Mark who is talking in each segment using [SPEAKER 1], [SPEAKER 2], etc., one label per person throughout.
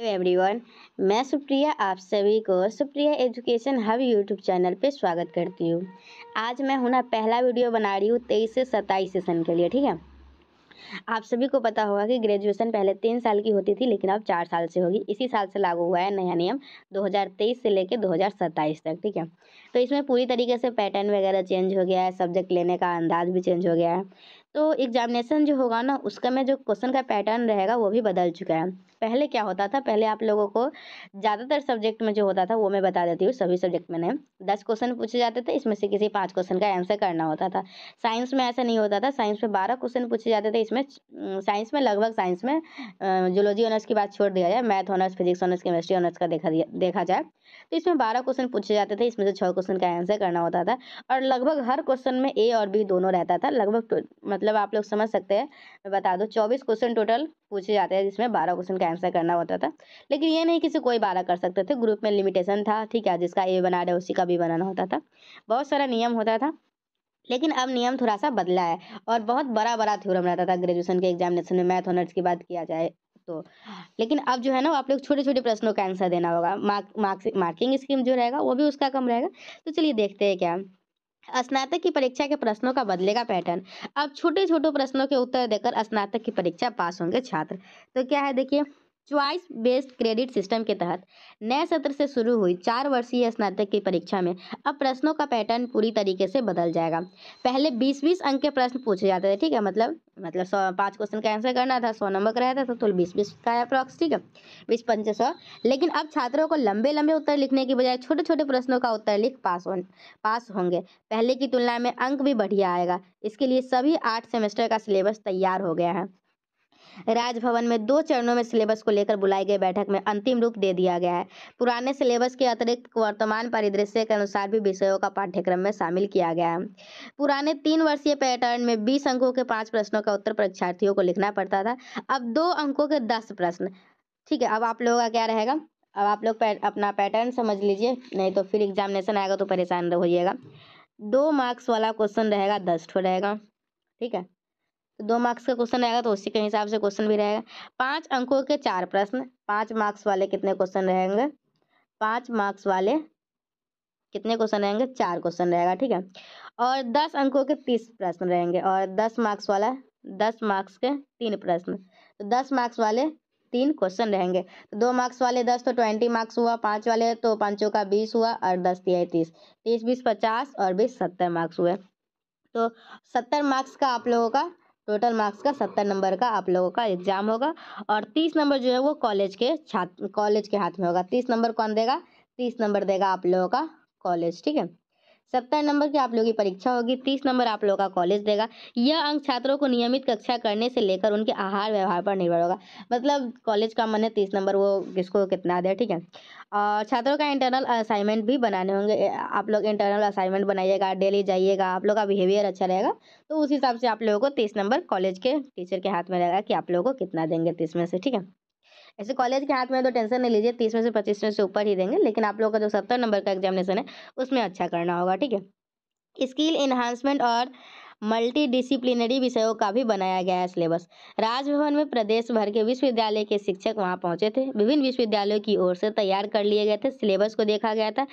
[SPEAKER 1] hello everyone मैं सुप्रिया आप सभी को Supriya education hub YouTube channel पे स्वागत करती हूँ आज मैं हूँ ना पहला वीडियो बना रही हूँ तेईस से सत्ताईस सेशन के लिए ठीक है आप सभी को पता होगा कि ग्रेजुएशन पहले तीन साल की होती थी लेकिन अब चार साल से होगी इसी साल से लागू हुआ है नया नियम 2023 से लेकर 2027 तक ठीक है तो इसमें पूरी तरीके से पैटर्न वगैरह चेंज हो गया है सब्जेक्ट लेने का अंदाज भी चेंज हो गया है तो एग्जामिनेशन जो होगा ना उसका में जो क्वेश्चन का पैटर्न रहेगा वो भी बदल चुका है पहले क्या होता था पहले आप लोगों को ज़्यादातर सब्जेक्ट में जो होता था वो मैं बता देती हूँ सभी सब्जेक्ट में नहीं दस क्वेश्चन पूछे जाते थे इसमें से किसी पाँच क्वेश्चन का आंसर करना होता था साइंस में ऐसा नहीं होता था साइंस में बारह क्वेश्चन पूछे जाते थे इसमें साइंस में लगभग साइंस में जोलॉजी ऑनर्स की बात छोड़ दिया जाए math honours physics honours chemistry honours का देखा दिया देखा जाए तो इसमें बारह क्वेश्चन पूछे जाते थे इसमें से छः क्वेश्चन का आंसर करना होता था और लगभग हर क्वेश्चन में ए और बी दोनों रहता था लगभग मतलब आप लोग समझ सकते हैं मैं बता दूँ चौबीस क्वेश्चन टोटल पूछे जाते हैं जिसमें बारह क्वेश्चन का आंसर करना होता था लेकिन ये नहीं किसी कोई बारह कर सकते थे ग्रुप में लिमिटेशन था ठीक है जिसका ए बना रहे उसी का भी बनाना होता था बहुत सारा नियम होता था लेकिन अब नियम थोड़ा सा बदला है और बहुत बड़ा बड़ा थ्योरम रहता था ग्रेजुएशन के एग्जामिनेशन में मैथ ऑनर्स की बात किया जाए तो लेकिन अब जो है ना आप लोग छोटे छोटे प्रश्नों का आंसर देना होगा मार्क मार्क मार्किंग स्कीम जो रहेगा वो भी उसका कम रहेगा तो चलिए देखते हैं क्या स्नातक की परीक्षा के प्रश्नों का बदलेगा पैटर्न अब छोटे छोटे प्रश्नों के उत्तर देकर स्नातक की परीक्षा पास होंगे छात्र तो क्या है देखिए च्वाइस बेस्ड क्रेडिट सिस्टम के तहत नए सत्र से शुरू हुई चार वर्षीय स्नातक की परीक्षा में अब प्रश्नों का पैटर्न पूरी तरीके से बदल जाएगा पहले बीस बीस अंक के प्रश्न पूछे जाते थे ठीक है मतलब मतलब सौ पाँच क्वेश्चन का आंसर करना था सौ नंबर का रहता था तो बीस बीस का अप्रॉक्स ठीक है बीस पंच सौ लेकिन अब छात्रों को लंबे लंबे उत्तर लिखने की बजाय छोटे छोटे प्रश्नों का उत्तर लिख पास हो पास होंगे पहले की तुलना में अंक भी बढ़िया आएगा इसके लिए सभी आठ सेमेस्टर का सिलेबस तैयार हो गया है राजभवन में दो चरणों में सिलेबस को लेकर बुलाई गई बैठक में अंतिम रूप दे दिया गया है पुराने सिलेबस के अतिरिक्त वर्तमान परिदृश्य के अनुसार भी विषयों का पाठ्यक्रम में शामिल किया गया है पुराने तीन वर्षीय पैटर्न में बीस अंकों के पांच प्रश्नों का उत्तर परीक्षार्थियों को लिखना पड़ता था अब दो अंकों के दस प्रश्न ठीक है अब आप लोगों का क्या रहेगा अब आप लोग अपना पैटर्न समझ लीजिए नहीं तो फिर एग्जामिनेशन आएगा तो परेशान होइएगा दो मार्क्स वाला क्वेश्चन रहेगा दस ठो रहेगा ठीक है तो दो मार्क्स का क्वेश्चन रहेगा तो उसी के हिसाब से क्वेश्चन भी रहेगा पाँच अंकों के चार प्रश्न पाँच मार्क्स वाले कितने क्वेश्चन रहेंगे पाँच मार्क्स वाले कितने क्वेश्चन रहेंगे चार क्वेश्चन रहेगा ठीक है और दस अंकों के तीस प्रश्न रहेंगे और दस मार्क्स वाला दस मार्क्स के तीन प्रश्न तो दस मार्क्स वाले तीन क्वेश्चन रहेंगे तो दो मार्क्स वाले दस तो ट्वेंटी मार्क्स हुआ पाँच वाले तो पाँचों का बीस हुआ और दस दिया तीस तीस बीस पचास और बीस सत्तर मार्क्स हुए तो सत्तर मार्क्स का आप लोगों का टोटल मार्क्स का सत्तर नंबर का आप लोगों का एग्जाम होगा और तीस नंबर जो है वो कॉलेज के छात्र कॉलेज के हाथ में होगा तीस नंबर कौन देगा तीस नंबर देगा आप लोगों का कॉलेज ठीक है सत्तर नंबर की आप लोगों की परीक्षा होगी तीस नंबर आप लोगों का कॉलेज देगा यह अंक छात्रों को नियमित कक्षा करने से लेकर उनके आहार व्यवहार पर निर्भर होगा मतलब कॉलेज का मन है तीस नंबर वो किसको कितना दे ठीक है और छात्रों का इंटरनल असाइनमेंट भी बनाने होंगे आप लोग इंटरनल असाइनमेंट बनाइएगा डेली जाइएगा आप लोग का बिहेवियर अच्छा रहेगा तो उस हिसाब से आप लोगों को तीस नंबर कॉलेज के टीचर के हाथ में रहेगा कि आप लोगों को कितना देंगे तीस में से ठीक है ऐसे कॉलेज के हाथ में तो टेंशन नहीं लीजिए तीस में से पच्चीस में से ऊपर ही देंगे लेकिन आप लोग का जो सत्तर नंबर का एग्जामिनेशन है उसमें अच्छा करना होगा ठीक है स्किल इन्हांसमेंट और मल्टीडिसिप्लिनरी विषयों का भी बनाया गया है सिलेबस राजभवन में प्रदेश भर के विश्वविद्यालय के शिक्षक वहां पहुंचे थे विभिन्न विश्वविद्यालयों की ओर से तैयार कर लिए गए थे सिलेबस को देखा गया था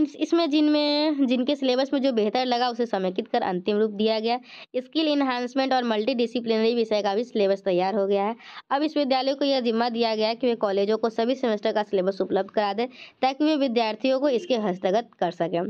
[SPEAKER 1] इन इसमें जिनमें जिनके सिलेबस में जो बेहतर लगा उसे समेकित कर अंतिम रूप दिया गया स्किल इन्हांसमेंट और मल्टीडिसिप्लिनरी विषय का भी सिलेबस तैयार हो गया है अब विश्वविद्यालय को यह जिम्मा दिया गया कि वे कॉलेजों को सभी सेमेस्टर का सिलेबस उपलब्ध करा दें ताकि वे विद्यार्थियों को इसके हस्तगत कर सकें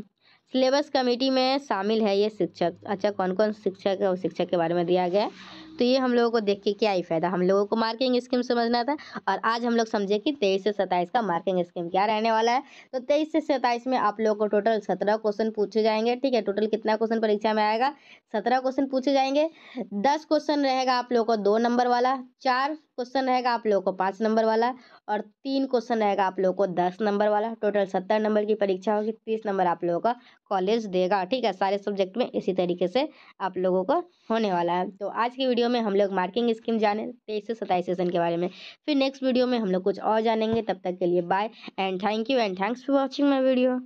[SPEAKER 1] सिलेबस कमेटी में शामिल है ये शिक्षक अच्छा कौन कौन शिक्षक है उस शिक्षक के बारे में दिया गया है तो ये हम लोगों को देख के क्या ही फायदा हम लोगों को मार्किंग स्कीम समझना था और आज हम लोग समझे कि तेईस से सत्ताईस का मार्किंग स्कीम क्या रहने वाला है तो तेईस से सत्ताईस में आप लोगों को टोटल सत्रह क्वेश्चन पूछे जाएंगे ठीक है टोटल कितना क्वेश्चन परीक्षा में आएगा सत्रह क्वेश्चन पूछे जाएंगे दस क्वेश्चन रहेगा आप लोगों को दो नंबर वाला चार क्वेश्चन रहेगा आप लोगों को पाँच नंबर वाला और तीन क्वेश्चन रहेगा आप लोगों को दस नंबर वाला टोटल सत्तर नंबर की परीक्षा होगी तीस नंबर आप लोगों का कॉलेज देगा ठीक है सारे सब्जेक्ट में इसी तरीके से आप लोगों को होने वाला है तो आज की वीडियो में हम लोग मार्किंग स्कीम जाने तेईस से सताईस सेशन के बारे में फिर नेक्स्ट वीडियो में हम लोग कुछ और जानेंगे तब तक के लिए bye and thank you and thanks for watching my video